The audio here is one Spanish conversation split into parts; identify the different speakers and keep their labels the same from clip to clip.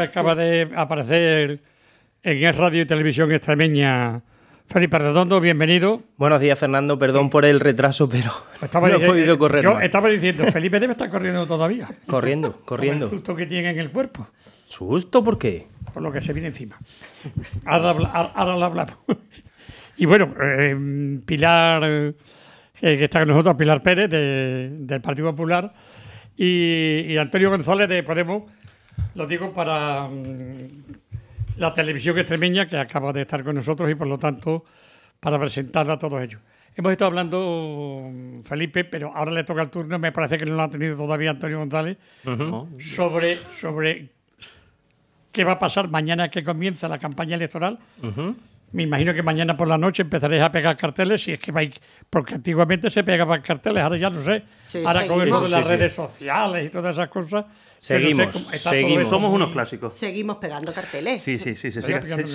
Speaker 1: acaba de aparecer en el Radio y Televisión Extremeña Felipe Redondo, bienvenido.
Speaker 2: Buenos días, Fernando. Perdón por el retraso, pero pues no he podido correr. Yo estaba
Speaker 1: diciendo, Felipe debe estar corriendo todavía. Corriendo, corriendo. Con el susto que tiene en el cuerpo. ¿Susto por qué? Por lo que se viene encima. Ahora, lo hablamos. Y bueno, eh, Pilar, eh, que está con nosotros, Pilar Pérez, del Partido Popular, y Antonio González de Podemos, lo digo para mm, la televisión extremeña que acaba de estar con nosotros y por lo tanto para presentarla a todos ellos. Hemos estado hablando, mm, Felipe, pero ahora le toca el turno, me parece que no lo ha tenido todavía Antonio González, sobre, sobre qué va a pasar mañana que comienza la campaña electoral. Me imagino que mañana por la noche empezaréis a pegar carteles, si es que porque antiguamente se pegaban carteles, ahora ya no sé. ahora con eso de las redes sociales y todas esas cosas, Seguimos, seguimos. Somos unos clásicos. Seguimos pegando carteles. Sí, sí, sí, se,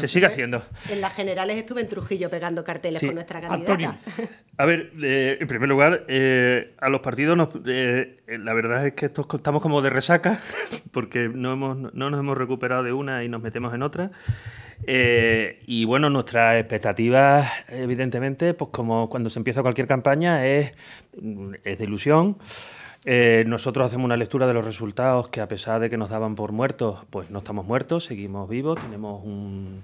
Speaker 1: sigue, haciendo.
Speaker 3: En las generales estuve en Trujillo pegando carteles con nuestra candidata.
Speaker 4: A ver, eh, en primer lugar, eh, a los partidos, eh, la verdad es que estos estamos como de resaca, porque no, hemos, no nos hemos recuperado de una y nos metemos en otra. y bueno, nuestras expectativas, evidentemente, pues como cuando se empieza cualquier campaña, es mm, de ilusión. Eh, nosotros hacemos una lectura de los resultados que a pesar de que nos daban por muertos, pues no estamos muertos, seguimos vivos, tenemos un,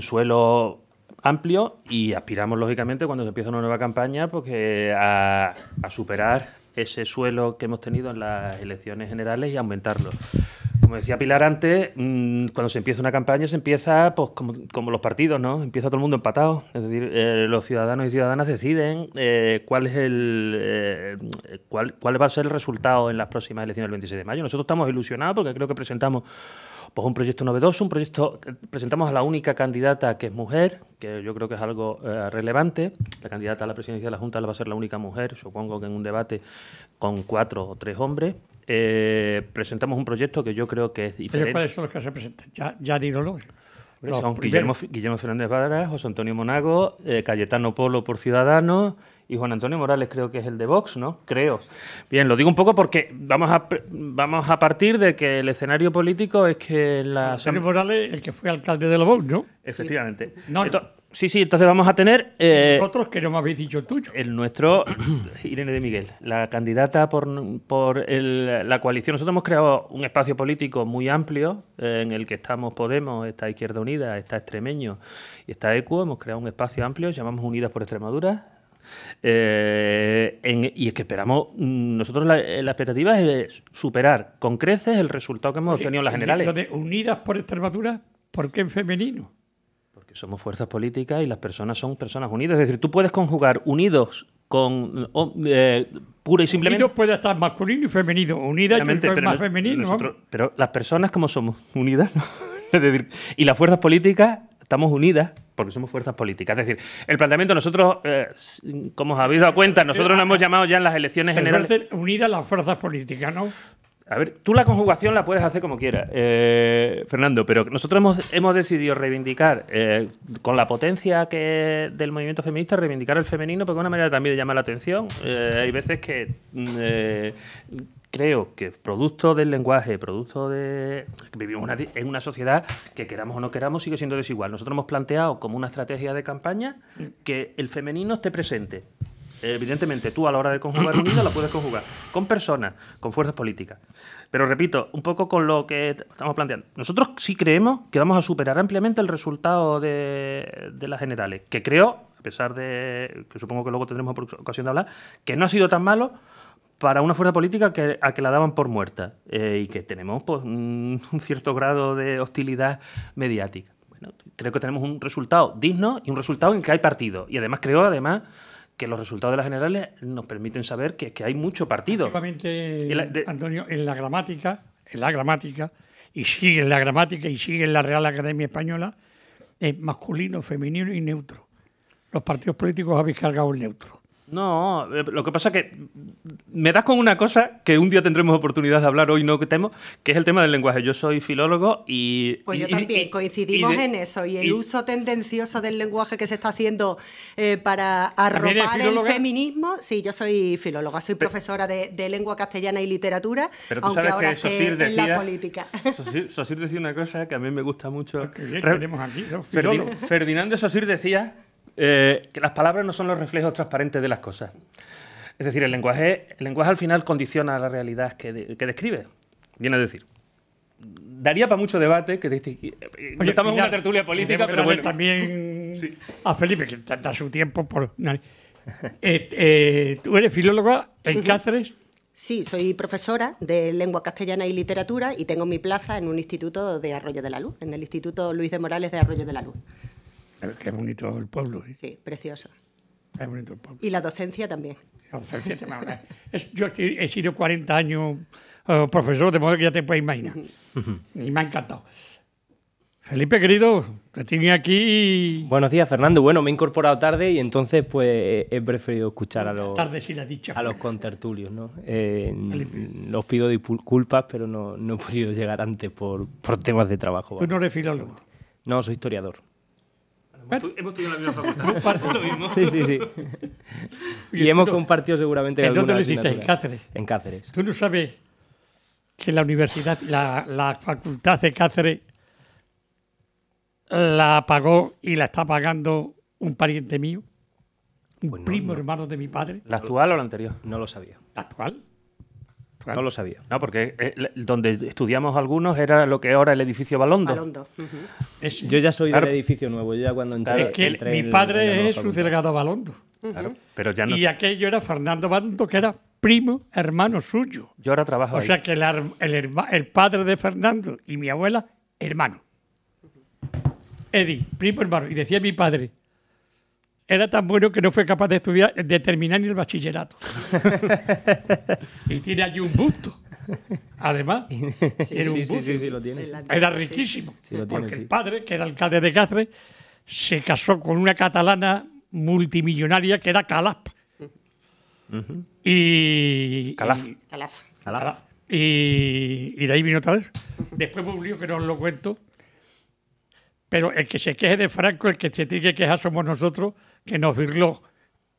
Speaker 4: suelo amplio y aspiramos, lógicamente, cuando se empieza una nueva campaña, pues a superar ese suelo que hemos tenido en las elecciones generales y aumentarlo. Como decía Pilar antes, mm, cuando se empieza una campaña se empieza pues, como, los partidos, ¿no? Empieza todo el mundo empatado. Es decir, eh, los ciudadanos y ciudadanas deciden eh, cuál es el eh, cuál, cuál va a ser el resultado en las próximas elecciones del 26 de mayo. Nosotros estamos ilusionados porque creo que presentamos pues un proyecto novedoso, un proyecto, presentamos a la única candidata que es mujer, que yo creo que es algo eh, relevante, la candidata a la presidencia de la Junta va a ser la única mujer, supongo que en un debate con cuatro o tres hombres, eh, presentamos un proyecto que yo creo que es diferente. ¿Cuáles son los
Speaker 1: que se presentan? Ya, ya son Guillermo,
Speaker 4: Fernández Vara, José Antonio Monago, eh, Cayetano Polo por Ciudadanos, y Juan Antonio Morales creo que es el de Vox, ¿no? Creo. Bien, lo digo un poco porque vamos a, vamos a partir de que el escenario político es que la... Antonio
Speaker 1: Morales, el que fue alcalde de la Vox, ¿no? Efectivamente.
Speaker 4: Sí. sí, entonces vamos a tener... Nosotros eh, que no me habéis dicho el tuyo. El nuestro, Irene de Miguel, la candidata por, la coalición. Nosotros hemos creado un espacio político muy amplio eh, en el que estamos Podemos, está Izquierda Unida, está Extremeño y está ECUO. Hemos creado un espacio amplio, llamamos Unidas por Extremadura, eh, y es que esperamos, mm, nosotros la, expectativa es eh, superar con creces el resultado que hemos obtenido en las generales. de
Speaker 1: unidas por Extremadura, ¿por qué en femenino?
Speaker 4: Porque somos fuerzas políticas y las personas son personas unidas. Es decir, tú puedes conjugar unidos con eh, pura y simplemente. Unidos
Speaker 1: puede estar masculino y femenino. Unidas pero más femenino.
Speaker 4: pero las personas como somos unidas, es decir, y las fuerzas políticas estamos unidas porque somos fuerzas políticas. Es decir, el planteamiento nosotros, eh, como os habéis dado cuenta, nosotros nos hemos llamado ya en las elecciones generales...
Speaker 1: Unidas las fuerzas políticas, ¿no? A ver, tú la conjugación la puedes hacer como quieras,
Speaker 4: eh, Fernando, pero nosotros hemos, decidido reivindicar, eh, con la potencia que del movimiento feminista, reivindicar el femenino, porque es una manera también de llamar la atención. hay veces que mm, creo que producto del lenguaje, producto de... Vivimos en una sociedad que queramos o no queramos sigue siendo desigual. Nosotros hemos planteado como una estrategia de campaña que el femenino esté presente. Evidentemente, tú a la hora de conjugar un la puedes conjugar con personas, con fuerzas políticas. Pero repito, un poco con lo que estamos planteando. Nosotros sí creemos que vamos a superar ampliamente el resultado de, de las generales, que creo, a pesar de que supongo que luego tendremos ocasión de hablar, que no ha sido tan malo para una fuerza política que, a que la daban por muerta eh, y que tenemos pues, un, cierto grado de hostilidad mediática. Bueno, creo que tenemos un resultado digno y un resultado en que hay partido. Y además creo, además, que los resultados de las generales nos permiten saber que, hay mucho partido.
Speaker 1: Antonio, en la gramática, en la gramática, y sigue en la gramática y sigue en la Real Academia Española, es masculino, femenino y neutro. Los partidos políticos habéis cargado el neutro.
Speaker 4: No, eh, lo que pasa es que me das con una cosa que un día tendremos oportunidad de hablar, hoy no que temo, que es el tema del lenguaje. Yo soy filólogo
Speaker 3: y... Pues yo también, coincidimos en eso. Y el uso tendencioso del lenguaje que se está haciendo eh, para arropar el feminismo... Sí, yo soy filóloga, soy profesora de, lengua castellana y literatura, aunque ahora que sosir decía, en la política.
Speaker 4: Sosir, decía una cosa que a mí me gusta mucho. Ah, bien, tenemos aquí, Ferdinando Sosir decía eh, que las palabras no son los reflejos transparentes de las cosas. Es decir, el lenguaje, el lenguaje al final condiciona la realidad que, describe. Viene a decir. Daría para mucho
Speaker 1: debate que este eh, estamos en una tertulia política, pero bueno. También a Felipe, que da su tiempo por. Eh, Tú eres filóloga en Cáceres.
Speaker 3: Sí, soy profesora de lengua castellana y literatura y tengo mi plaza en un instituto de Arroyo de la Luz, en el Instituto Luis de Morales de Arroyo de la Luz.
Speaker 1: Qué bonito el pueblo. ¿eh? Sí, precioso. Qué bonito el pueblo. Y la
Speaker 3: docencia también. La docencia también.
Speaker 1: Yo he sido 40 años eh, profesor, de modo que ya te puedes imaginar. y me ha encantado.
Speaker 2: Felipe, querido, te tenía aquí. Buenos días, Fernando. Bueno, me he incorporado tarde y entonces pues he preferido escuchar a los, tarde, la dicho. A los contertulios. ¿no? Eh, los pido disculpas, pero no, he podido llegar antes por, por temas de trabajo. Tú no eres filólogo. No, soy historiador.
Speaker 4: Hemos, tenido la misma
Speaker 2: facultad. Lo mismo. Sí, sí, sí. y, hemos compartido seguramente ¿En dónde lo hiciste? En Cáceres. En Cáceres.
Speaker 1: Tú no sabes que la universidad, la, facultad de Cáceres la pagó y la está pagando un pariente mío, un pues primo hermano de mi padre. ¿La actual
Speaker 2: o la anterior? No lo sabía.
Speaker 1: ¿La actual? No
Speaker 4: lo sabía. No, porque eh, donde estudiamos algunos era lo que ahora el edificio
Speaker 2: Balondo. Balondo. yo ya soy del edificio nuevo, yo ya cuando entré. Es que mi padre es es
Speaker 1: delegado Balondo. Claro, pero ya no... Y aquello era Fernando Balondo, que era primo hermano suyo.
Speaker 4: Yo ahora trabajo. O sea
Speaker 1: que el, el, padre de Fernando y mi abuela, hermano. Eddie, primo hermano. Y decía mi padre, era tan bueno que no fue capaz de estudiar, de terminar ni el bachillerato. y tiene allí un busto. Además, sí, era Sí, sí, lo tiene, Era riquísimo. porque el padre, que era alcalde de Cáceres, se casó con una catalana multimillonaria que era Calap. Y. Calaf. Y, Y, de ahí vino otra vez. Después volvió que no os lo cuento. Pero el que se queje de Franco, el que se tiene que quejar somos nosotros, que nos virló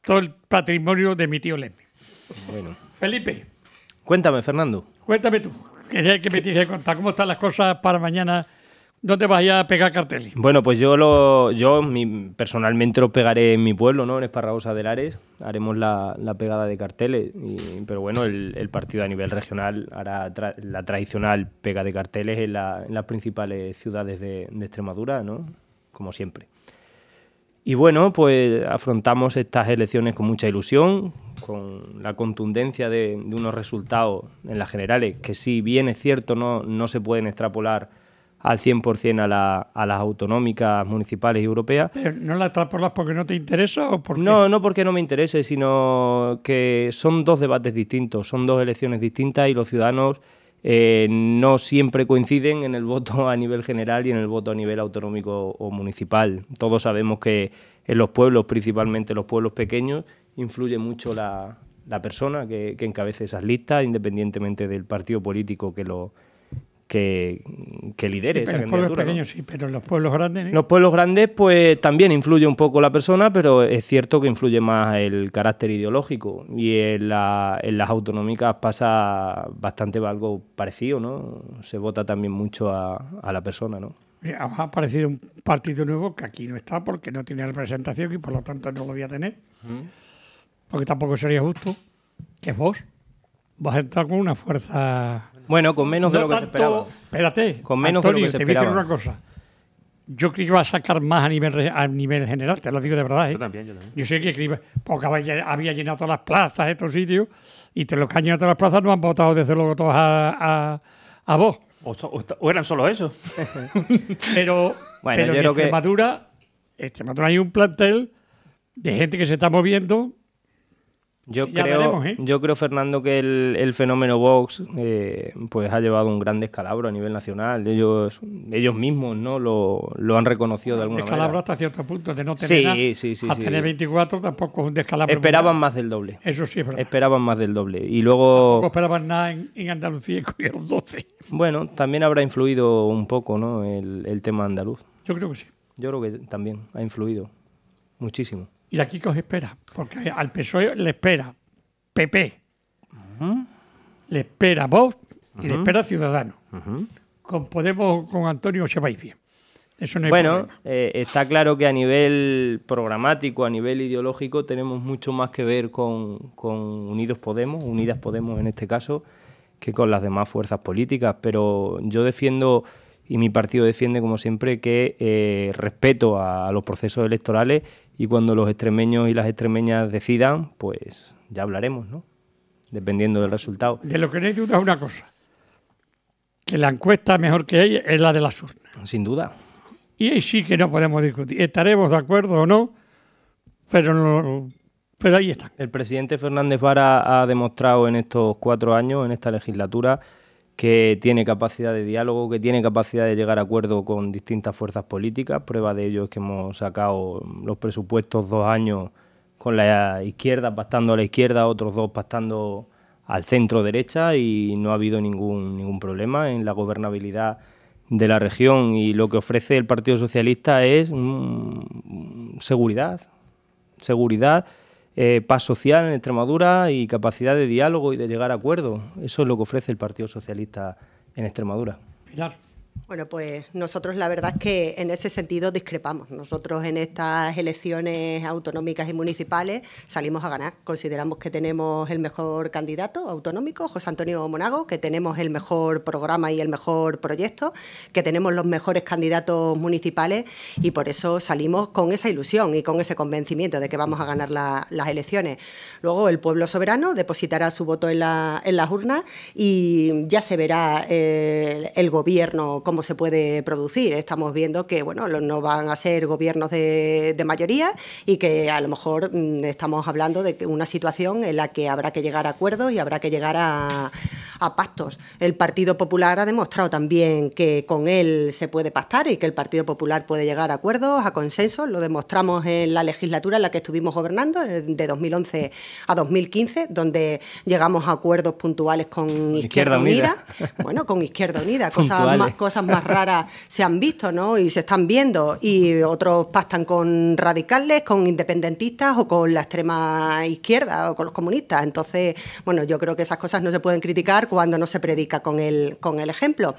Speaker 1: todo el patrimonio de mi tío Leme. Bueno. Felipe.
Speaker 2: Cuéntame, Fernando.
Speaker 1: Cuéntame tú. Quería que me que contar cómo están las cosas para mañana. ¿Dónde vas a pegar carteles?
Speaker 2: Bueno, pues yo lo, yo personalmente lo pegaré en mi pueblo, ¿no? En Esparragosa de Lares. Haremos la, pegada de carteles. pero bueno, el, partido a nivel regional hará la tradicional pega de carteles en, las principales ciudades de, de Extremadura, ¿no? Como siempre. Y bueno, pues afrontamos estas elecciones con mucha ilusión, con la contundencia de, unos resultados en las generales, que si bien es cierto, no, no se pueden extrapolar al 100% a, la, a las autonómicas, municipales y europeas.
Speaker 1: ¿No las extrapolas porque no te
Speaker 2: interesa o por No, no porque no me interese, sino que son dos debates distintos, son dos elecciones distintas y los ciudadanos eh, no siempre coinciden en el voto a nivel general y en el voto a nivel autonómico o municipal. Todos sabemos que en los pueblos, principalmente los pueblos pequeños, influye mucho la, persona que, que encabece esas listas, independientemente del partido político que lo, que, que lidere pueblos pequeños
Speaker 1: sí, pero en los pueblos grandes... Los
Speaker 2: pueblos grandes pues también influye un poco la persona, pero es cierto que influye más el carácter ideológico y en, las autonómicas pasa bastante algo parecido, ¿no? Se vota también mucho a, la
Speaker 1: persona, ¿no? ha aparecido un partido nuevo que aquí no está porque no tiene representación y por lo tanto no lo voy a tener. Porque tampoco sería justo que vos vas a entrar con una fuerza bueno, con menos de lo que se esperaba. Espérate. Con menos de lo que esperaba. Te voy a decir una cosa. Yo creo que iba a sacar más a nivel, a nivel general, te lo digo de verdad. ¿eh? Yo también, yo también. Yo sé que había llenado todas las plazas, estos sitios, y te los que han llenado todas las plazas no han votado desde luego todos a, a, a vos. O, eran solo esos. pero, bueno, en creo Extremadura hay un plantel de gente que se está moviendo
Speaker 2: yo creo, ¿eh? yo creo, Fernando, que el, el fenómeno Vox eh, pues ha llevado un gran descalabro a nivel nacional. Ellos, ellos mismos no lo, lo han reconocido de alguna manera. Descalabro hasta cierto punto, de no tener sí, nada, sí, sí, a tener
Speaker 1: 24 tampoco es un descalabro. Esperaban más
Speaker 2: del doble. Eso sí es verdad. Esperaban más del doble. Y luego... Tampoco
Speaker 1: esperaban nada en, Andalucía y los 12.
Speaker 2: Bueno, también habrá influido un poco ¿no? el, el tema andaluz. Yo creo que sí. Yo creo que también ha influido muchísimo.
Speaker 1: ¿Y aquí qué os espera? Porque al PSOE le espera PP, le espera Vox y le espera Ciudadanos. Con Podemos, con Antonio, se bien. Eso no bueno,
Speaker 2: eh, está claro que a nivel programático, a nivel ideológico, tenemos mucho más que ver con, Unidos Podemos, Unidas Podemos en este caso, que con las demás fuerzas políticas. Pero yo defiendo, y mi partido defiende como siempre, que eh, respeto a los procesos electorales y cuando los extremeños y las extremeñas decidan, pues ya hablaremos, ¿no? Dependiendo del resultado.
Speaker 1: De lo que no hay duda es una cosa, que la encuesta mejor que ella es la de las urnas. Sin duda. Y ahí sí que no podemos discutir, estaremos de acuerdo o no, pero no, pero ahí
Speaker 2: está. El presidente Fernández Vara ha demostrado en estos cuatro años, en esta legislatura, que tiene capacidad de diálogo, que tiene capacidad de llegar a acuerdo con distintas fuerzas políticas. Prueba de ello es que hemos sacado los presupuestos dos años con la izquierda pastando a la izquierda, otros dos pastando al centro derecha y no ha habido ningún, ningún problema en la gobernabilidad de la región y lo que ofrece el Partido Socialista es mm, seguridad, seguridad eh, paz social en Extremadura y capacidad de diálogo y de llegar a acuerdos. Eso es lo que ofrece el Partido Socialista en Extremadura.
Speaker 3: Bueno, pues nosotros la verdad es que en ese sentido discrepamos. Nosotros en estas elecciones autonómicas y municipales salimos a ganar. Consideramos que tenemos el mejor candidato autonómico, José Antonio Monago, que tenemos el mejor programa y el mejor proyecto, que tenemos los mejores candidatos municipales y por eso salimos con esa ilusión y con ese convencimiento de que vamos a ganar las elecciones. Luego el pueblo soberano depositará su voto en, las urnas y ya se verá eh, el gobierno cómo se puede producir. Estamos viendo que bueno, no van a ser gobiernos de, de mayoría y que a lo mejor mm, estamos hablando de una situación en la que habrá que llegar a acuerdos y habrá que llegar a, a pastos El Partido Popular ha demostrado también que con él se puede pactar y que el Partido Popular puede llegar a acuerdos, a consensos. Lo demostramos en la legislatura en la que estuvimos gobernando, eh, de 2011 a 2015, donde llegamos a acuerdos puntuales con Izquierda, Unida. Bueno, con Izquierda Unida. cosas, más, cosas más raras se han visto ¿no? y se están viendo. Y otros pactan con radicales, con independentistas o con la extrema izquierda o con los comunistas. Entonces, bueno, yo creo que esas cosas no se pueden criticar cuando no se predica con el, con el ejemplo.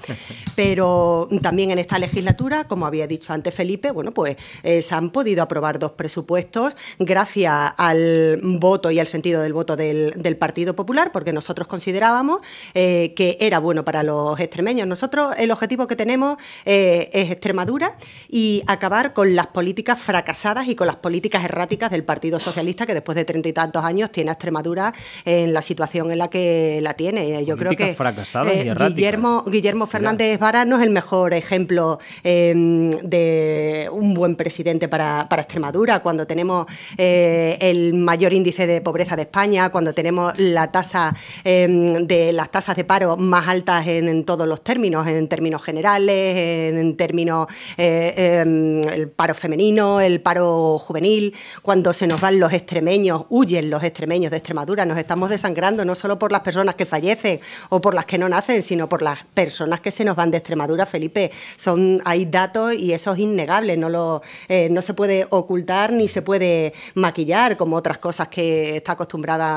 Speaker 3: Pero también en esta legislatura, como había dicho antes Felipe, bueno, pues eh, se han podido aprobar dos presupuestos gracias al voto y al sentido del voto del, Partido Popular, porque nosotros considerábamos eh, que era bueno para los extremeños. Nosotros el objetivo que tenemos eh, es Extremadura y acabar con las políticas fracasadas y con las políticas erráticas del Partido Socialista, que después de treinta y tantos años tiene a Extremadura en la situación en la que la tiene. Yo creo que
Speaker 1: eh,
Speaker 3: Guillermo, Guillermo Fernández Vara no es el mejor ejemplo em, de un buen presidente para, Extremadura, cuando tenemos eh, el mayor índice de pobreza de España, cuando tenemos la tasa em, de las tasas de paro más altas en, todos los términos, en términos generales, en, en términos eh, em, el paro femenino, el paro juvenil, cuando se nos van los extremeños, huyen los extremeños de Extremadura, nos estamos desangrando no solo por las personas que fallecen, o por las que no nacen, sino por las personas que se nos van de Extremadura, Felipe. Son, hay datos y eso es innegable, no, eh, no se puede ocultar ni se puede maquillar como otras cosas que está acostumbrada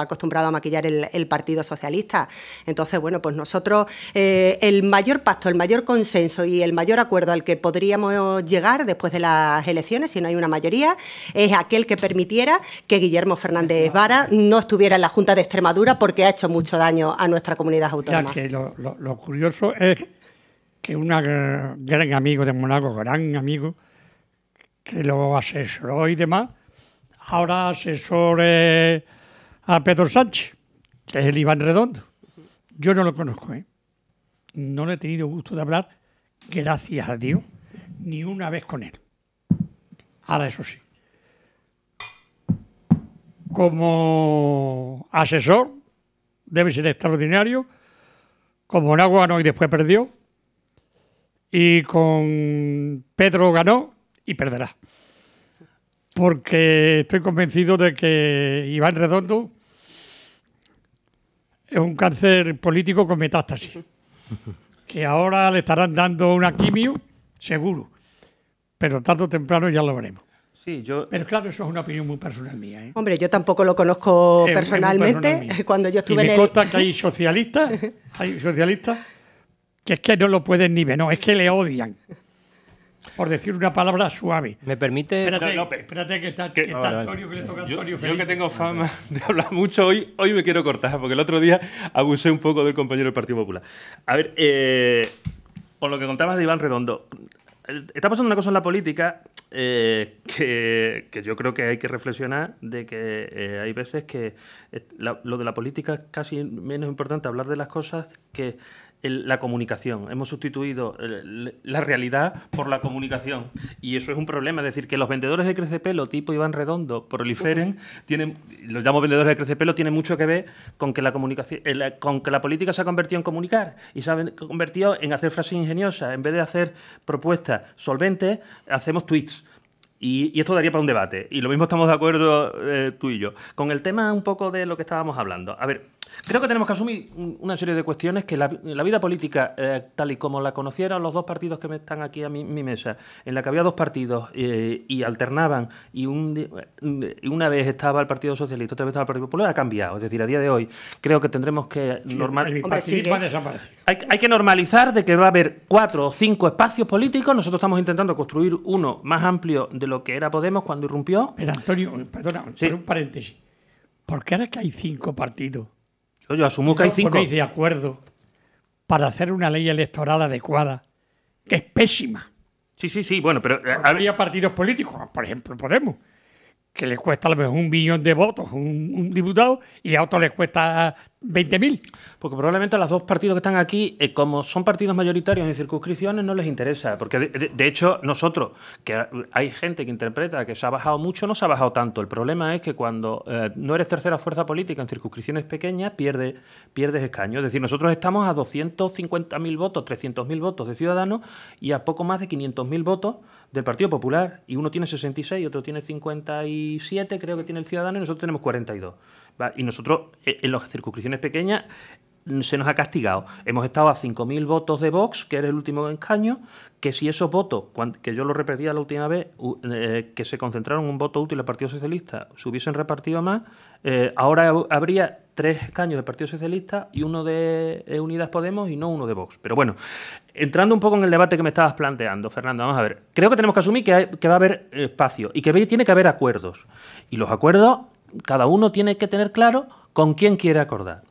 Speaker 3: acostumbrado a maquillar el, Partido Socialista. Entonces, bueno, pues nosotros eh, el mayor pacto, el mayor consenso y el mayor acuerdo al que podríamos llegar después de las elecciones, si no hay una mayoría, es aquel que permitiera que Guillermo Fernández Vara no estuviera en la Junta de Extremadura porque ha hecho mucho daño a nuestra comunidad autónoma. que
Speaker 1: lo, curioso es que un gran amigo de Monaco, gran amigo, que lo asesoró y demás, ahora asesore a Pedro Sánchez, que es el Iván Redondo. Yo no lo conozco, ¿eh? no le he tenido gusto de hablar, gracias a Dios, ni una vez con él. Ahora, eso sí, como asesor, debe ser extraordinario. Con Monagua ganó y después perdió. Y con Pedro ganó y perderá. Porque estoy convencido de que Iván Redondo es un cáncer político con metástasis. Que ahora le estarán dando una quimio, seguro. Pero tarde o temprano ya lo veremos. Pero claro, eso es una opinión muy personal mía. ¿eh? Hombre, yo tampoco lo conozco personalmente. Cuando yo estuve y me en que hay socialistas, hay socialistas que es que no lo pueden ni ver, no, es que le odian. Por decir una palabra suave. ¿Me permite...? Espérate, espérate que está,
Speaker 4: Antonio, que le toca a Antonio. Yo, que tengo fama de hablar mucho hoy, hoy me quiero cortar, porque el otro día abusé un poco del compañero del Partido Popular. A ver, con eh, lo que contabas de Iván Redondo, está pasando una cosa en la política eh, que, yo creo que hay que reflexionar de que eh, hay veces que eh, lo de la política es casi menos importante hablar de las cosas que la comunicación. Hemos sustituido eh, la realidad por la comunicación. Y eso es un problema. Es decir, que los vendedores de crecepelo, tipo Iván Redondo, proliferen, tienen, los llamo vendedores de crecepelo, tiene mucho que ver con que la, comunicación, eh, con que la política se ha convertido en comunicar y se ha convertido en hacer frases ingeniosas. En vez de hacer propuestas solventes, hacemos tweets. Y, esto daría para un debate. Y lo mismo estamos de acuerdo eh, tú y yo. Con el tema un poco de lo que estábamos hablando. A ver, creo que tenemos que asumir una serie de cuestiones que la, vida política, eh, tal y como la conocieron los dos partidos que están aquí a mi, mesa, en la que había dos partidos eh, y alternaban, y un, una vez estaba el Partido Socialista, otra vez estaba el Partido Popular, ha cambiado. Es decir, a día de hoy creo que tendremos que normalizar. hay, hay que normalizar de que va a haber cuatro o cinco espacios políticos. Nosotros estamos intentando construir uno más amplio de lo que era Podemos cuando irrumpió. Pero Antonio,
Speaker 1: perdona, un paréntesis. ¿Por qué ahora que hay cinco partidos?
Speaker 4: Yo, yo asumo que hay cinco. de
Speaker 1: acuerdo para hacer una ley electoral adecuada, que es pésima. Sí, sí, sí, bueno, pero... Eh, habría partidos políticos, por ejemplo, Podemos, que le cuesta a lo mejor un millón de votos un, un diputado y a otro le cuesta 20.000. Porque probablemente a los dos partidos que están aquí, eh, como son partidos mayoritarios en circunscripciones, no les interesa.
Speaker 4: Porque de, hecho, nosotros, que hay gente que interpreta que se ha bajado mucho, no se ha bajado tanto. El problema es que cuando eh, no eres tercera fuerza política en circunscripciones pequeñas, pierdes, pierdes escaños. Es decir, nosotros estamos a 250.000 votos, 300.000 votos de ciudadanos y a poco más de 500.000 votos del Partido Popular y uno tiene 66, otro tiene 57, creo que tiene el Ciudadano y nosotros tenemos 42. Y nosotros eh, en las circunscripciones pequeñas mm, se nos ha castigado. Hemos estado a 5.000 votos de Vox, que era el último encaño que si esos votos, que yo lo repetía la última vez, eh, que se concentraron un voto útil al Partido Socialista, se hubiesen repartido más, eh, ahora habría tres escaños del Partido Socialista y uno de eh, Unidas Podemos y no uno de Vox. Pero bueno, entrando un poco en el debate que me estabas planteando, Fernando, vamos a ver. Creo que tenemos que asumir que va a haber espacio y que tiene que haber acuerdos. Y los acuerdos, cada uno tiene que tener claro con quién quiere acordar.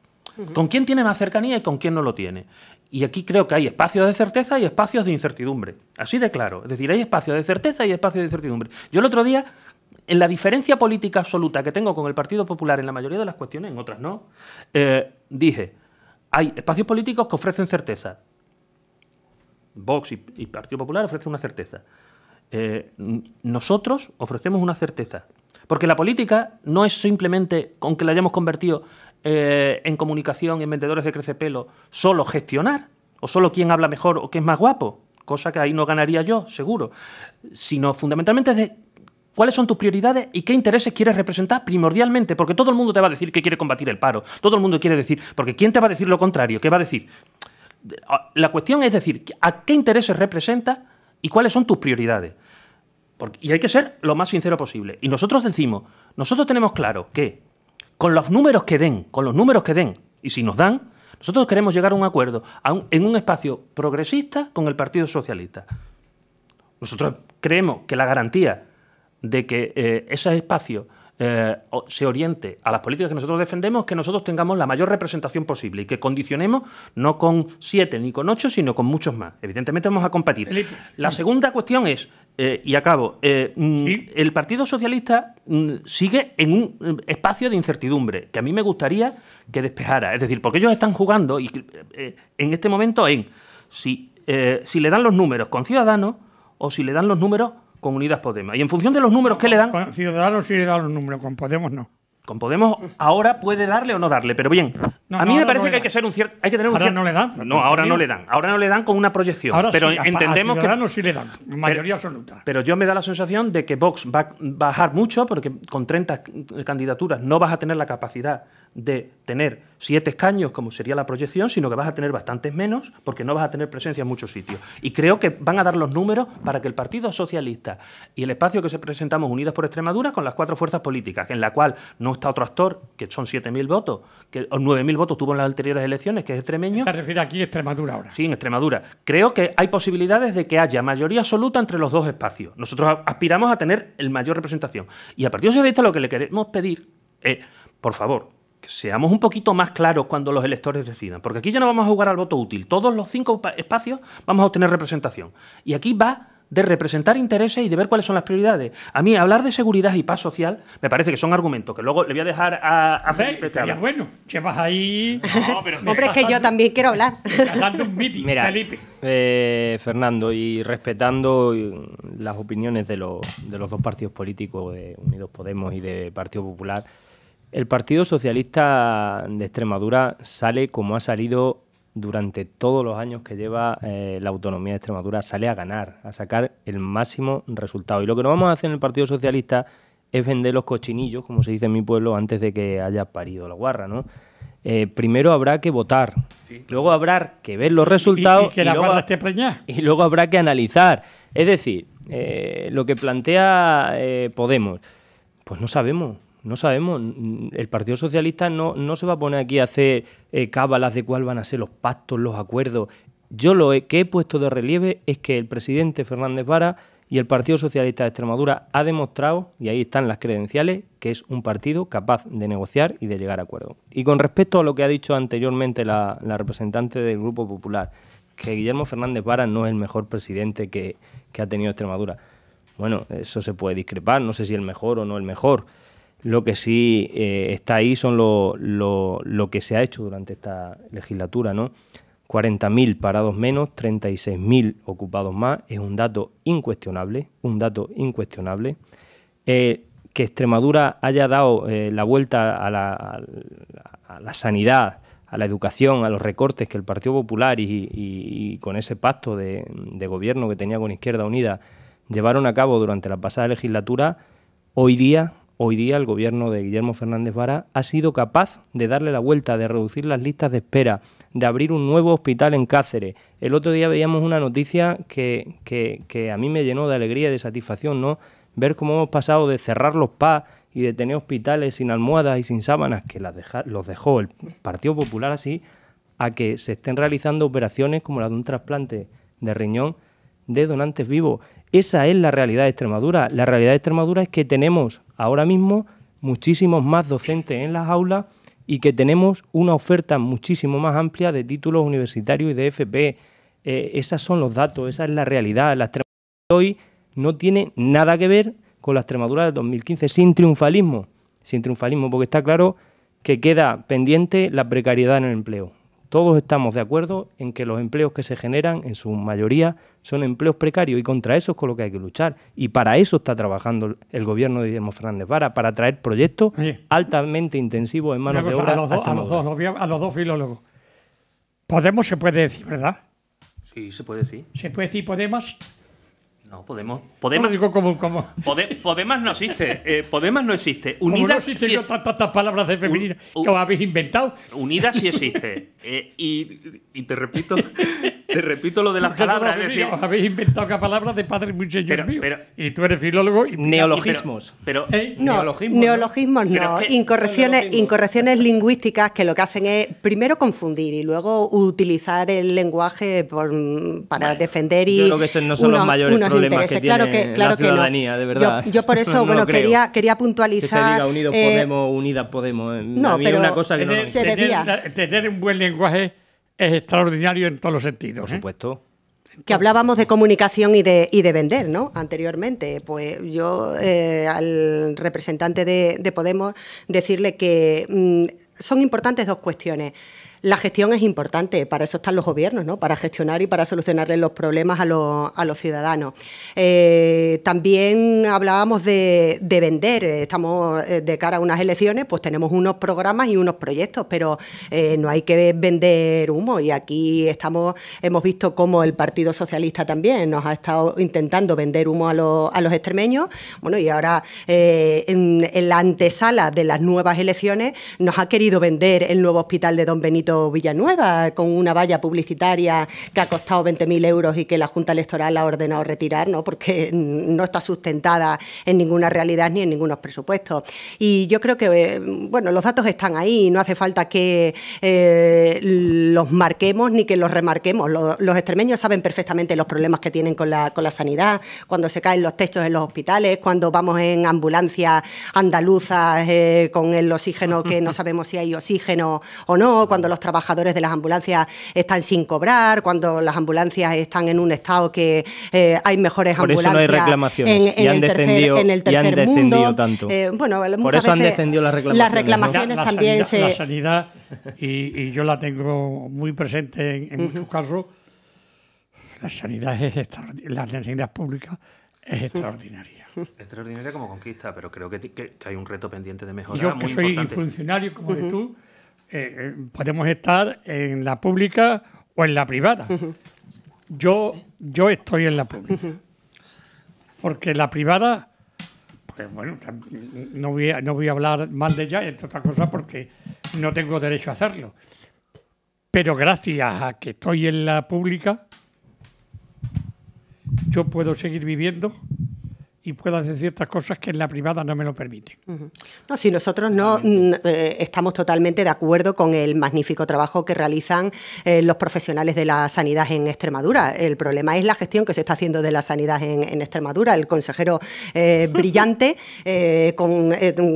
Speaker 4: Con quién tiene más cercanía y con quién no lo tiene. Y aquí creo que hay espacios de certeza y espacios de incertidumbre. Así de claro. Es decir, hay espacios de certeza y espacios de incertidumbre. Yo el otro día, en la diferencia política absoluta que tengo con el Partido Popular en la mayoría de las cuestiones, en otras no, eh, dije, hay espacios políticos que ofrecen certeza. Vox y, Partido Popular ofrecen una certeza. Eh, nosotros ofrecemos una certeza. Porque la política no es simplemente con que la hayamos convertido eh, en comunicación, en vendedores de crecepelo, solo gestionar, o solo quién habla mejor o quién es más guapo, cosa que ahí no ganaría yo, seguro, sino fundamentalmente de cuáles son tus prioridades y qué intereses quieres representar primordialmente, porque todo el mundo te va a decir que quiere combatir el paro, todo el mundo quiere decir, porque ¿quién te va a decir lo contrario? ¿Qué va a decir? La cuestión es decir, ¿a qué intereses representa y cuáles son tus prioridades? y hay que ser lo más sincero posible. Y nosotros decimos, nosotros tenemos claro que con los números que den, con los números que den, y si nos dan, nosotros queremos llegar a un acuerdo en un espacio progresista con el Partido Socialista. Nosotros creemos que la garantía de que eh, ese espacio eh, se oriente a las políticas que nosotros defendemos es que nosotros tengamos la mayor representación posible y que condicionemos no con siete ni con ocho, sino con muchos más. Evidentemente vamos a competir. La segunda cuestión es, eh, y acabo. Eh, mm, el Partido Socialista mm, sigue en un mm, espacio de incertidumbre que a mí me gustaría que despejara. Es decir, porque ellos están jugando y, eh, en este momento en si, si le dan los números con Ciudadanos o si le dan los números con Unidas Podemos. Y en función de los números que le dan. Con Ciudadanos sí le dan
Speaker 1: los números, con Podemos no.
Speaker 4: Con Podemos ahora puede darle o no darle, pero bien,
Speaker 1: a mí me parece que
Speaker 4: hay que ser un cierto, tener un ahora no le dan. No, ahora no le dan. Ahora no le dan con una proyección. pero entendemos que sí le dan, mayoría absoluta. Pero yo me da la sensación de que Vox va a bajar mucho porque con 30 candidaturas no vas a tener la capacidad de tener siete escaños como sería la proyección, sino que vas a tener bastantes menos porque no vas a tener presencia en muchos sitios. Y creo que van a dar los números para que el Partido Socialista y el espacio que se presentamos unidos por Extremadura con las cuatro fuerzas políticas, en la cual no está otro actor, que son 7.000 votos, que, o 9.000 voto votos tuvo en las anteriores elecciones, que es extremeño. ¿Te refieres aquí a Extremadura ahora? Sí, en Extremadura. Creo que hay posibilidades de que haya mayoría absoluta entre los dos espacios. Nosotros aspiramos a tener el mayor representación. Y a partir de esto lo que le queremos pedir es, por favor, que seamos un poquito más claros cuando los electores decidan. Porque aquí ya no vamos a jugar al voto útil. Todos los cinco espacios vamos a obtener representación. Y aquí va de representar intereses y de ver cuáles son las prioridades. A mí hablar de seguridad y paz social
Speaker 2: me parece que son argumentos
Speaker 1: que luego le voy a dejar a, a Felipe. bueno, llevas ahí... No, pero Hombre, es que yo también quiero hablar. Dando un
Speaker 2: Felipe. Eh, Fernando, y respetando mm, las opiniones de los, de los dos partidos políticos, de Unidos Podemos y de Partido Popular, el Partido Socialista de Extremadura sale como ha salido durante todos los años que lleva eh, la autonomía de Extremadura, sale a ganar, a sacar el máximo resultado. Y lo que no vamos a hacer en el Partido Socialista es vender los cochinillos, como se dice en mi pueblo, antes de que haya parido la guarra, ¿no? Eh, primero habrá que votar, luego habrá que ver los resultados y, luego, habrá que analizar. Es decir, eh, lo que plantea Podemos, pues no sabemos no sabemos. El Partido Socialista no, se va a poner aquí a hacer eh, cábalas de cuál van a ser los pactos, los acuerdos. Yo lo que he puesto de relieve es que el presidente Fernández Vara y el Partido Socialista de Extremadura ha demostrado, y ahí están las credenciales, que es un partido capaz de negociar y de llegar a acuerdos. Y con respecto a lo que ha dicho anteriormente la, representante del Grupo Popular, que Guillermo Fernández Vara no es el mejor presidente que, que ha tenido Extremadura. Bueno, eso se puede discrepar, no sé si el mejor o no el mejor. Lo que sí eh, está ahí son lo, que se ha hecho durante esta legislatura, ¿no? 40.000 parados menos, 36.000 ocupados más, es un dato incuestionable, un dato incuestionable. Eh, que Extremadura haya dado eh, la vuelta a la, sanidad, a la educación, a los recortes que el Partido Popular y, con ese pacto de, de, gobierno que tenía con Izquierda Unida llevaron a cabo durante la pasada legislatura, hoy día Hoy día el gobierno de Guillermo Fernández Vara ha sido capaz de darle la vuelta, de reducir las listas de espera, de abrir un nuevo hospital en Cáceres. El otro día veíamos una noticia que, a mí me llenó de alegría y de satisfacción, ¿no? Ver cómo hemos pasado de cerrar los PAS y de tener hospitales sin almohadas y sin sábanas, que las los dejó el Partido Popular así, a que se estén realizando operaciones como la de un trasplante de riñón de donantes vivos. Esa es la realidad de Extremadura. La realidad de Extremadura es que tenemos ahora mismo muchísimos más docentes en las aulas y que tenemos una oferta muchísimo más amplia de títulos universitarios y de FP. E. Eh, esos son los datos, esa es la realidad. La Extremadura de hoy no tiene nada que ver con la Extremadura de 2015, sin triunfalismo, sin triunfalismo, porque está claro que queda pendiente la precariedad en el empleo. Todos estamos de acuerdo en que los empleos que se generan, en su mayoría, son empleos precarios y contra eso es con lo que hay que luchar. Y para eso está trabajando el gobierno de Guillermo Fernández Vara, para traer proyectos altamente intensivos en manos de obra.
Speaker 1: a los dos filólogos. Podemos se puede decir, ¿verdad?
Speaker 4: Sí, se puede decir.
Speaker 1: Se puede decir Podemos
Speaker 4: no, Podemos. Podemos, digo como, como. Podemos no existe. Eh, Podemos no existe. Unidas. si tantas palabras de femenina que os habéis inventado? Unidas sí existe.
Speaker 1: Eh, y, te repito te repito lo de las palabras. habéis inventado acá palabras de padres muchachos pero, mío. y tú eres filólogo. Y, neologismos. Pero, ¿Eh? neologismos. no. incorrecciones,
Speaker 3: incorrecciones lingüísticas que lo que hacen es primero confundir y luego utilizar el lenguaje por, para defender y. Yo que no son los mayores claro que claro Yo, por eso, quería, quería puntualizar... Que se diga unido eh,
Speaker 1: Podemos, Podemos. No, pero una cosa que no... Se Tener, un buen lenguaje es extraordinario en todos los sentidos. Por ¿eh? supuesto
Speaker 3: que hablábamos de comunicación y de, y de vender, ¿no? Anteriormente, pues yo eh, al representante de, Podemos decirle que mm, son importantes dos cuestiones. La gestión es importante, para eso están los gobiernos, para gestionar y para solucionarle los problemas a, los, ciudadanos. Eh, también hablábamos de, vender, eh, estamos eh, de cara a unas elecciones, pues tenemos unos programas y unos proyectos, pero no hay que vender humo y aquí estamos, hemos visto cómo el Partido Socialista también nos ha estado intentando vender humo a los, extremeños, bueno, y ahora en la antesala de las nuevas elecciones nos ha querido vender el nuevo hospital de Don Benito Villanueva con una valla publicitaria que ha costado 20.000 euros y que la Junta Electoral ha ordenado retirar, porque no está sustentada en ninguna realidad ni en ningunos presupuestos. Y yo creo que, eh, bueno, los datos están ahí, no hace falta que eh, los marquemos ni que los remarquemos. Los, extremeños saben perfectamente los problemas que tienen con la, sanidad, cuando se caen los techos en los hospitales, cuando vamos en ambulancias andaluzas eh, con el oxígeno que no sabemos si hay oxígeno o no, cuando los trabajadores de las ambulancias están sin cobrar, cuando las ambulancias están en un estado que eh, hay mejores ambulancias. y han descendido, tanto. Eh, Por
Speaker 1: eso han las reclamaciones. Las reclamaciones también se. La sanidad, y, yo la tengo muy presente en, muchos casos. La sanidad, es la sanidad pública es extraordinaria.
Speaker 4: Extraordinaria como conquista, pero creo que, hay un reto pendiente de mejorar Yo que soy funcionario como tú,
Speaker 1: eh, eh, podemos estar en la pública o en la privada. Yo, yo estoy en la pública. Porque la privada, pues bueno, no voy, a, no voy a hablar mal de ella, entre otras cosas, porque no tengo derecho a hacerlo. Pero gracias a que estoy en la pública, yo puedo seguir viviendo y puedo hacer ciertas cosas que en la privada no me lo permite.
Speaker 3: No, si nosotros no mm, eh, estamos totalmente de acuerdo con el magnífico trabajo que realizan eh, los profesionales de la sanidad en Extremadura. El problema es la gestión que se está haciendo de la sanidad en, Extremadura. El consejero eh, brillante, con,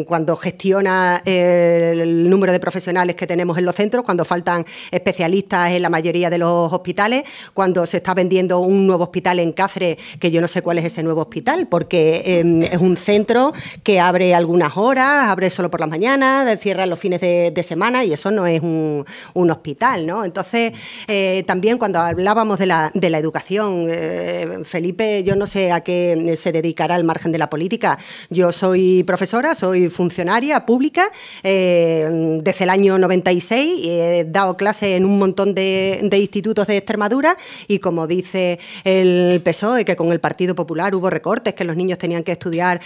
Speaker 3: cuando gestiona el número de profesionales que tenemos en los centros, cuando faltan especialistas en la mayoría de los hospitales, cuando se está vendiendo un nuevo hospital en Cáceres, que yo no sé cuál es ese nuevo hospital, porque Em, es un centro que abre algunas horas, abre solo por las mañanas, cierra los fines de, semana y eso no es un, hospital, ¿no? Entonces, eh, también cuando hablábamos de la, educación, eh, Felipe, yo no sé a qué se dedicará al margen de la política. Yo soy profesora, soy funcionaria pública eh, desde el año 96 y he dado clase en un montón de institutos de Extremadura y como dice el PSOE, que con el Partido Popular hubo recortes, que los niños tenían que estudiar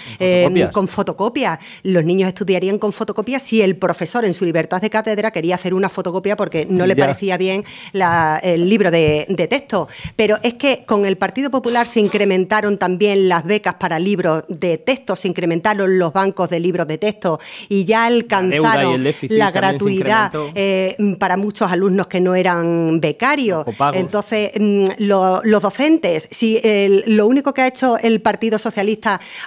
Speaker 3: con fotocopias. Em, los niños estudiarían con fotocopias si el profesor en su libertad de cátedra quería hacer una fotocopia porque no le parecía bien el libro de, texto. Pero es que con el Partido Popular se incrementaron también las becas para libros de texto, se incrementaron los bancos de libros de texto y ya alcanzaron la, gratuidad em, para muchos alumnos que no eran becarios. Entonces, em, los docentes, si lo único que ha hecho el Partido Socialista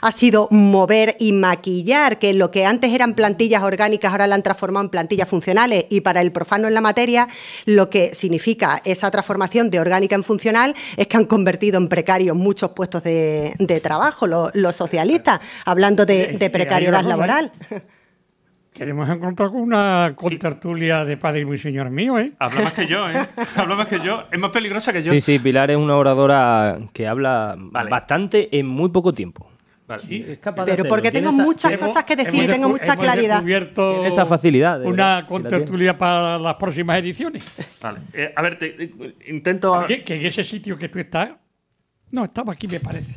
Speaker 3: ha sido mover y maquillar, que lo que antes eran plantillas orgánicas ahora la han transformado en plantillas funcionales y para el profano en la materia lo que significa esa transformación de orgánica en funcional es que han convertido en precarios muchos puestos de, trabajo los, socialistas, hablando de precariedad ¿eh? laboral.
Speaker 1: Queremos encontrar con una contertulia de padre y muy señor mío, ¿eh? Habla
Speaker 4: más que yo, ¿eh? habla más que yo. Es más peligrosa que yo. Sí, sí,
Speaker 2: Pilar es una oradora que habla bastante en muy poco tiempo. pero porque tengo muchas cosas que decir y tengo mucha claridad.
Speaker 1: En esa facilidad. una contertulia para las próximas ediciones. Vale. Eh, a ver, intento. Que, en ese sitio que tú estás. No, estaba aquí, me parece.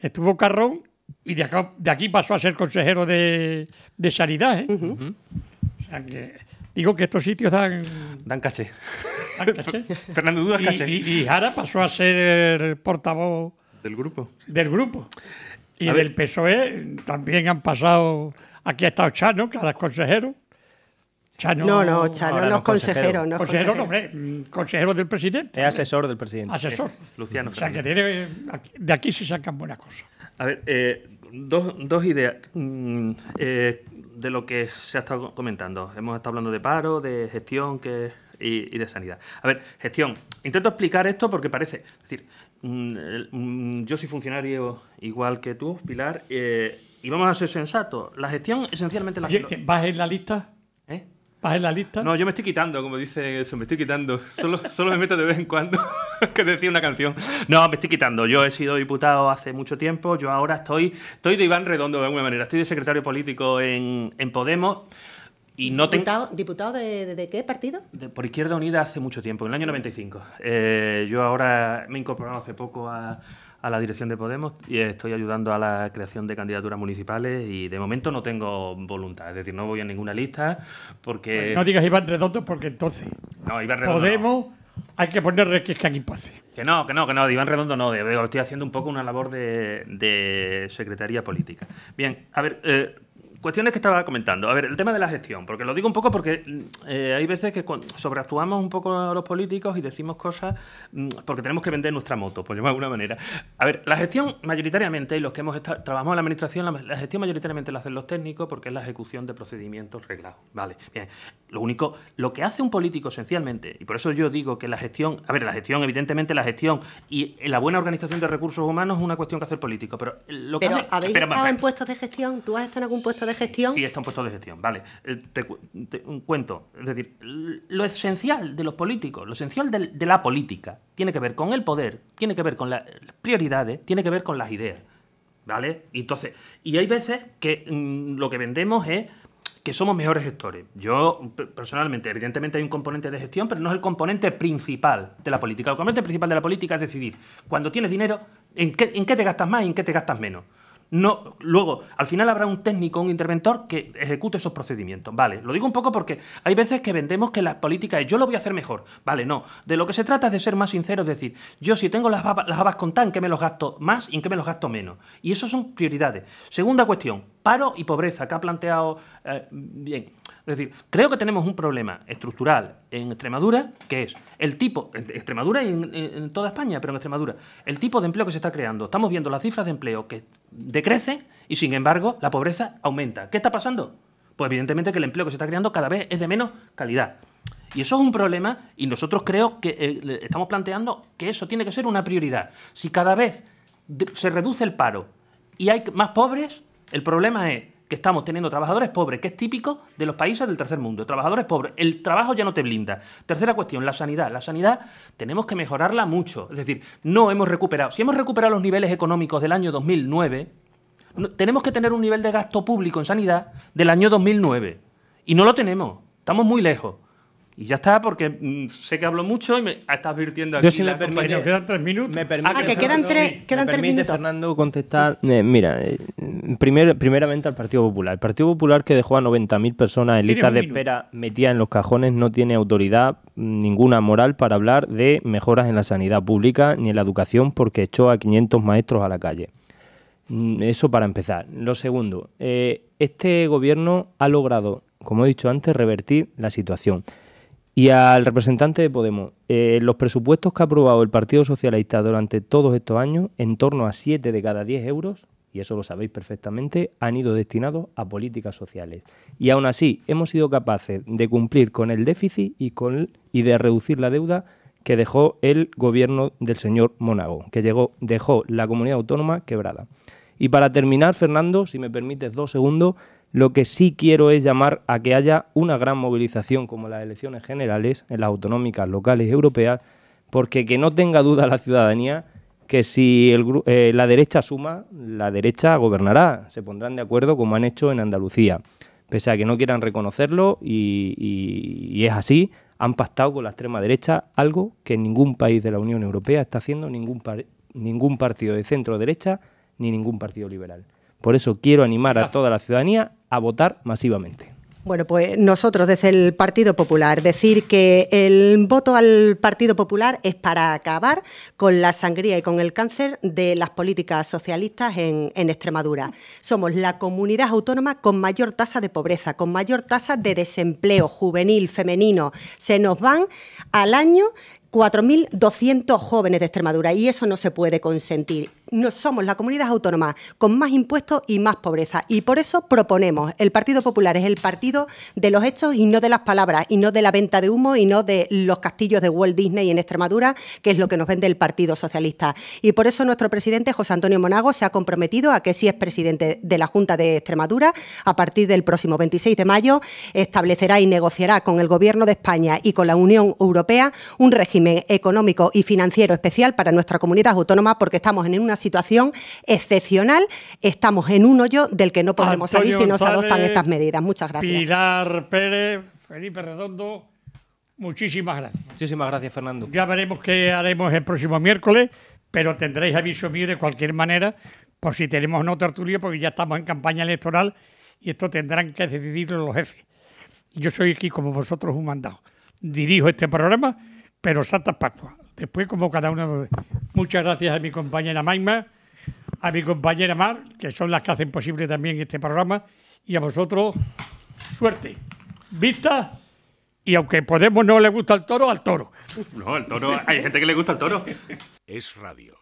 Speaker 1: Estuvo Carrón y de, aquí pasó a ser consejero de, sanidad. ¿eh? digo que estos sitios dan. Dan caché. Fernando Duda caché. Y, Jara pasó a ser portavoz. Del grupo. Del grupo. Y del PSOE también han pasado. Aquí ha estado Chano, cada consejero no, no, Chano no es consejero. No consejero, hombre, mm, consejero del presidente. Es asesor del presidente. Asesor. Luciano. O sea, que tiene, eh, de aquí se sacan buenas cosas.
Speaker 4: A ver, eh, dos, dos, ideas mm, eh, de lo que se ha estado comentando. Hemos estado hablando de paro, de gestión y, de sanidad. A ver, gestión. Intento explicar esto porque parece. Es decir, mm, yo soy funcionario igual que tú, Pilar, y vamos a ser sensatos. La
Speaker 1: gestión esencialmente la. ¿Vas en la lista? ¿Eh? la lista?
Speaker 4: No, yo me estoy quitando, como dice eso, me estoy quitando. Solo, solo me meto de vez en cuando que decía una canción. No, me estoy quitando. Yo he sido diputado hace mucho tiempo. Yo ahora estoy, estoy de Iván Redondo de alguna manera. Estoy de secretario político en, Podemos. Y no ¿Diputado,
Speaker 3: ¿Diputado de, qué partido?
Speaker 4: por Izquierda Unida hace mucho tiempo, en el año 95. Eh, yo ahora me he incorporado hace poco a a la dirección de Podemos y estoy ayudando a la creación de candidaturas municipales y de momento no tengo voluntad, es decir, no voy a ninguna lista porque... Pues no digas Iván
Speaker 1: Redondo porque entonces no, Iván Redondo Podemos hay que poner requisca que pase.
Speaker 4: Que no, que no, que no, Iván Redondo no, estoy haciendo un poco una labor de, de secretaría política. Bien, a ver, eh, cuestiones que estaba comentando. A ver, el tema de la gestión, porque lo digo un poco porque mm, eh, hay veces que sobreactuamos un poco los políticos y decimos cosas mm, porque tenemos que vender nuestra moto, por llamar de alguna manera. A ver, la gestión mayoritariamente, y los que hemos trabajado trabajamos en la administración, la, gestión mayoritariamente la hacen los técnicos porque es la ejecución de procedimientos reglados. Vale, bien. Lo único, lo que hace un político esencialmente, y por eso yo digo que la gestión, a ver, la gestión, evidentemente la gestión y eh, la buena organización de recursos humanos es una cuestión que hace el político, pero lo que pero, ¿habéis estado en
Speaker 3: puestos de gestión? ¿Tú has estado en algún puesto de de
Speaker 4: gestión? Sí, está un puesto de gestión, vale. Eh, te, cuento. Es decir, lo esencial de los políticos, lo esencial de, la política, tiene que ver con el poder, tiene que ver con las prioridades, tiene que ver con las ideas. ¿Vale? Entonces, y hay veces que mm, lo que vendemos es que somos mejores gestores. Yo, personalmente, evidentemente hay un componente de gestión, pero no es el componente principal de la política. El componente principal de la política es decidir, cuando tienes dinero, en qué, en qué te gastas más y en qué te gastas menos. No, luego, al final habrá un técnico, un interventor que ejecute esos procedimientos. Vale, lo digo un poco porque hay veces que vendemos que la política es yo lo voy a hacer mejor. Vale, no. De lo que se trata es de ser más sincero, es decir, yo si tengo las, habas, las ¿en con tan, ¿qué me los gasto más y en qué me los gasto menos? Y eso son prioridades. Segunda cuestión, paro y pobreza, que ha planteado eh, bien. Es decir, creo que tenemos un problema estructural en Extremadura, que es el tipo, en Extremadura y en, toda España, pero en Extremadura, el tipo de empleo que se está creando. Estamos viendo las cifras de empleo que decrecen y sin embargo la pobreza aumenta. ¿Qué está pasando? Pues evidentemente que el empleo que se está creando cada vez es de menos calidad. Y eso es un problema y nosotros creo que eh, estamos planteando que eso tiene que ser una prioridad. Si cada vez se reduce el paro y hay más pobres, el problema es que estamos teniendo trabajadores pobres, que es típico de los países del tercer mundo. Trabajadores pobres, el trabajo ya no te blinda. Tercera cuestión, la sanidad. La sanidad tenemos que mejorarla mucho. Es decir, no hemos recuperado. Si hemos recuperado los niveles económicos del año 2009, tenemos que tener un nivel de gasto público en sanidad del año 2009. Y no lo tenemos. Estamos muy lejos. Y ya está, porque mm, sé que hablo mucho y me estás advirtiendo aquí. la me tres Me permite, ah, que quedan
Speaker 2: tres, minutos. Fernando, contestar. Eh, mira, eh, primer, primeramente al Partido Popular. El Partido Popular que dejó a 90.000 personas en lista de espera metidas en los cajones no tiene autoridad mm, ninguna moral para hablar de mejoras en la sanidad pública ni en la educación porque echó a 500 maestros a la calle. Mm, eso para empezar. Lo segundo, eh, este gobierno ha logrado, como he dicho antes, revertir la situación. Y al representante de Podemos, eh, los presupuestos que ha aprobado el Partido Socialista durante todos estos años, en torno a 7 de cada 10 euros, y eso lo sabéis perfectamente, han ido destinados a políticas sociales. Y aún así, hemos sido capaces de cumplir con el déficit y, con y de reducir la deuda que dejó el gobierno del señor Monago, que llegó, dejó la comunidad autónoma quebrada. Y para terminar, Fernando, si me permites dos segundos, lo que sí quiero es llamar a que haya una gran movilización como las elecciones generales, en las autonómicas, locales y europeas, porque que no tenga duda la ciudadanía que si eh, la derecha suma, la derecha gobernará, se pondrán de acuerdo como han hecho en Andalucía. Pese a que no quieran reconocerlo y, es así, han pactado con la extrema derecha algo que ningún país de la Unión Europea está haciendo, ningún, ningún partido de centro derecha ni ningún partido liberal. Por eso quiero animar a toda la ciudadanía a votar masivamente.
Speaker 3: Bueno, pues nosotros desde el Partido Popular decir que el voto al Partido Popular es para acabar con la sangría y con el cáncer de las políticas socialistas en, Extremadura. Somos la comunidad autónoma con mayor tasa de pobreza, con mayor tasa de desempleo juvenil, femenino. Se nos van al año 4.200 jóvenes de Extremadura y eso no se puede consentir no somos la comunidad autónoma con más impuestos y más pobreza. Y por eso proponemos, el Partido Popular es el partido de los hechos y no de las palabras, y no de la venta de humo y no de los castillos de Walt Disney en Extremadura, que es lo que nos vende el Partido Socialista. Y por eso nuestro presidente, José Antonio Monago, se ha comprometido a que si es presidente de la Junta de Extremadura, a partir del próximo 26 de mayo, establecerá y negociará con el Gobierno de España y con la Unión Europea un régimen económico y financiero especial para nuestra comunidad autónoma porque estamos en una situación excepcional. Estamos en un hoyo del que no podemos salir si no se adoptan estas medidas. Muchas gracias.
Speaker 1: Pilar Pérez, Felipe Redondo, muchísimas gracias. Muchísimas gracias, Fernando. Ya veremos qué haremos el próximo miércoles, pero tendréis aviso mío de cualquier manera por si tenemos no tertulia, porque ya estamos en campaña electoral y esto tendrán que decidirlo los jefes. Yo soy aquí como vosotros un mandado. Dirijo este programa, pero Santa Pascua. Después, como cada uno. Muchas gracias a mi compañera Maima, a mi compañera Mar, que son las que hacen posible también este programa, y a vosotros, suerte, vista y aunque Podemos no le gusta el toro, al toro.
Speaker 4: No, al toro, hay gente que le gusta el toro. Es radio.